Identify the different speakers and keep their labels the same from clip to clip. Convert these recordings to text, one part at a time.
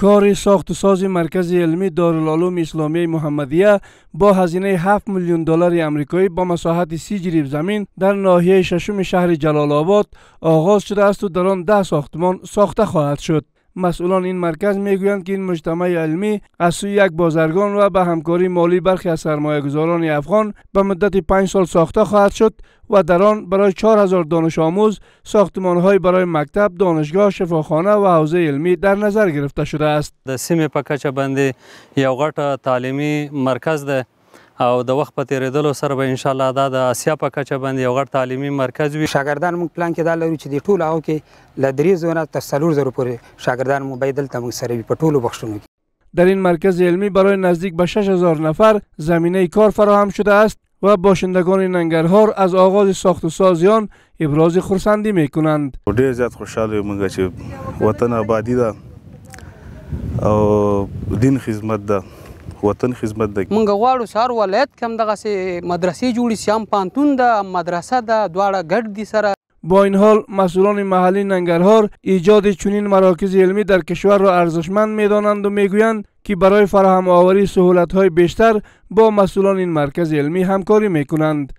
Speaker 1: کار ساخت و ساز مرکز علمی دارالعلوم اسلامی محمدیه با هزینه 7 میلیون دلار آمریکایی با مساحت 30 جریب زمین در ناحیه ششم شهر جلال آباد آغاز شده است و در آن ده ساختمان ساخته خواهد شد مسئولان این مرکز میگویند که این مجتمع علمی از سوی یک بازرگان و به همکاری مالی برخی از سرمایه‌گذاران افغان به مدت 5 سال ساخته خواهد شد و در آن برای 4000 دانش آموز ساختمان‌های برای مکتب، دانشگاه، شفاخانه و حوزه علمی در نظر
Speaker 2: گرفته شده است. در سیم پکچه بندی یو تعلیمی مرکز ده او د وخت په تیریدلو سره به ان شاء الله دا د اسیا په کچه باندې یو غټ تعلیمي مرکز وي شاګردان موږ پلان کې دا لرو چې د ټولو هغه کې ل درې زونه تر څلور زره پورې شاګردان مو بيدل تم سره په ټولو بخشونو کې
Speaker 1: در این مرکز علمی برای نزدیک به 6000 نفر زمینه کار فراهم شده است و باشندگان ننگرهار از آغاز ساخت و سازیان ابراز خورسندی می کنند.
Speaker 3: ډیر زیات خوشاله موږ چې وطن آبادی ده او دین خدمت ده وطن خدمت دی مونږ غواړو سار
Speaker 2: ولایت کم دغه سي مدرسې جوړې سي هم پانتون د مدرسه د دواړه ګډ دي سره
Speaker 1: با این حال مسئولان محلی ننگرهار ایجاد چنین مراکز علمی در کشور را ارزشمند میدانند و میگویند که برای فراهم آوری سهولت های بیشتر با مسئولان این مرکز علمی همکاری می کنند.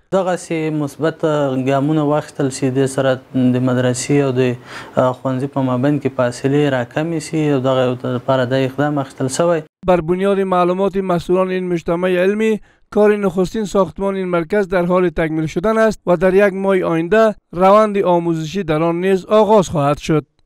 Speaker 1: مثبت ګامونه واخیستل شي د سره د مدرسې او د ښوونځي په که کې فاصلې راکمې سی او دغه لپاره د اقدام اخیستل بر بنیاد معلومات مسئولان این مجتمع علمی کار نخستین ساختمان این مرکز در حال تکمیل شدن است و در یک ماه آینده روند آموزشی در آن نیز آغاز خواهد شد